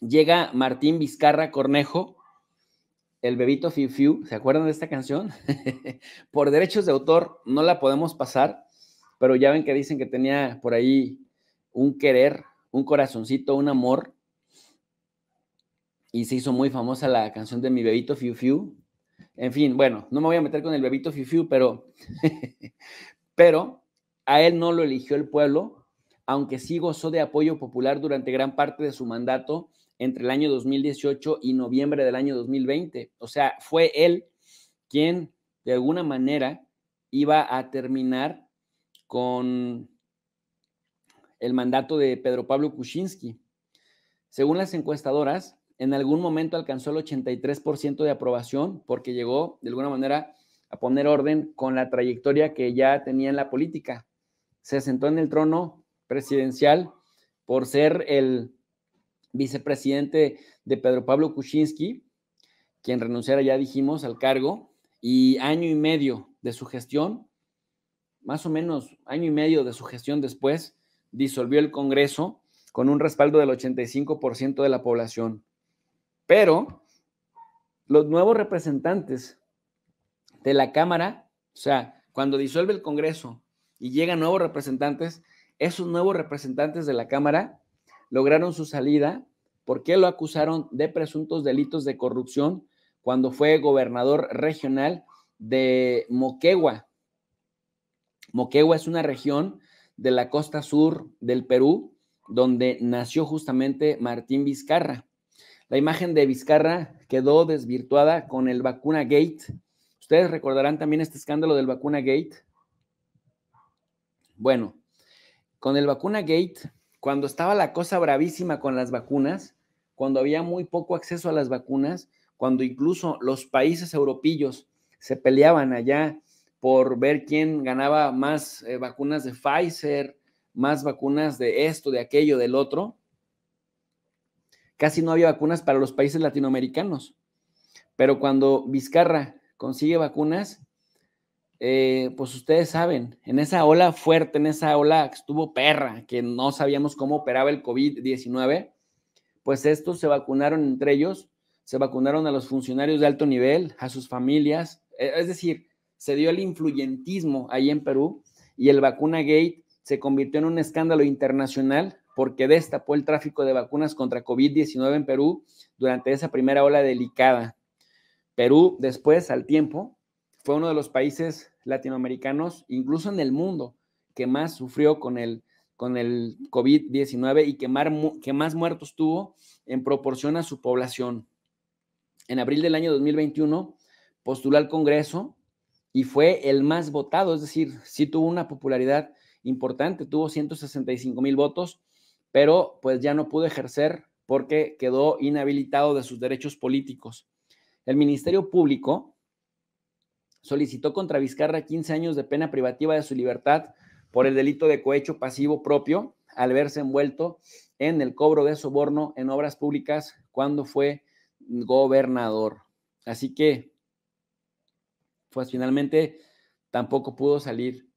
llega Martín Vizcarra Cornejo, el bebito Fiu ¿se acuerdan de esta canción? por derechos de autor no la podemos pasar, pero ya ven que dicen que tenía por ahí un querer, un corazoncito, un amor. Y se hizo muy famosa la canción de mi bebito Fiu En fin, bueno, no me voy a meter con el bebito Fiu pero, pero a él no lo eligió el pueblo, aunque sí gozó de apoyo popular durante gran parte de su mandato entre el año 2018 y noviembre del año 2020. O sea, fue él quien de alguna manera iba a terminar con el mandato de Pedro Pablo Kuczynski. Según las encuestadoras, en algún momento alcanzó el 83% de aprobación porque llegó de alguna manera a poner orden con la trayectoria que ya tenía en la política. Se sentó en el trono presidencial por ser el vicepresidente de Pedro Pablo Kuczynski, quien renunciara, ya dijimos, al cargo, y año y medio de su gestión, más o menos año y medio de su gestión después, disolvió el Congreso con un respaldo del 85% de la población. Pero los nuevos representantes de la Cámara, o sea, cuando disuelve el Congreso y llegan nuevos representantes, esos nuevos representantes de la Cámara lograron su salida porque lo acusaron de presuntos delitos de corrupción cuando fue gobernador regional de Moquegua. Moquegua es una región de la costa sur del Perú donde nació justamente Martín Vizcarra. La imagen de Vizcarra quedó desvirtuada con el vacuna gate. Ustedes recordarán también este escándalo del vacuna gate. Bueno, con el vacuna gate cuando estaba la cosa bravísima con las vacunas, cuando había muy poco acceso a las vacunas, cuando incluso los países europillos se peleaban allá por ver quién ganaba más eh, vacunas de Pfizer, más vacunas de esto, de aquello, del otro. Casi no había vacunas para los países latinoamericanos. Pero cuando Vizcarra consigue vacunas, eh, pues ustedes saben, en esa ola fuerte, en esa ola que estuvo perra, que no sabíamos cómo operaba el COVID-19, pues estos se vacunaron entre ellos, se vacunaron a los funcionarios de alto nivel, a sus familias, eh, es decir, se dio el influyentismo ahí en Perú y el vacuna gate se convirtió en un escándalo internacional porque destapó el tráfico de vacunas contra COVID-19 en Perú durante esa primera ola delicada. Perú después, al tiempo, fue uno de los países latinoamericanos, incluso en el mundo, que más sufrió con el, con el COVID-19 y que, que más muertos tuvo en proporción a su población. En abril del año 2021 postuló al Congreso y fue el más votado, es decir, sí tuvo una popularidad importante, tuvo 165 mil votos, pero pues ya no pudo ejercer porque quedó inhabilitado de sus derechos políticos. El Ministerio Público solicitó contra Vizcarra 15 años de pena privativa de su libertad por el delito de cohecho pasivo propio al verse envuelto en el cobro de soborno en obras públicas cuando fue gobernador. Así que, pues finalmente tampoco pudo salir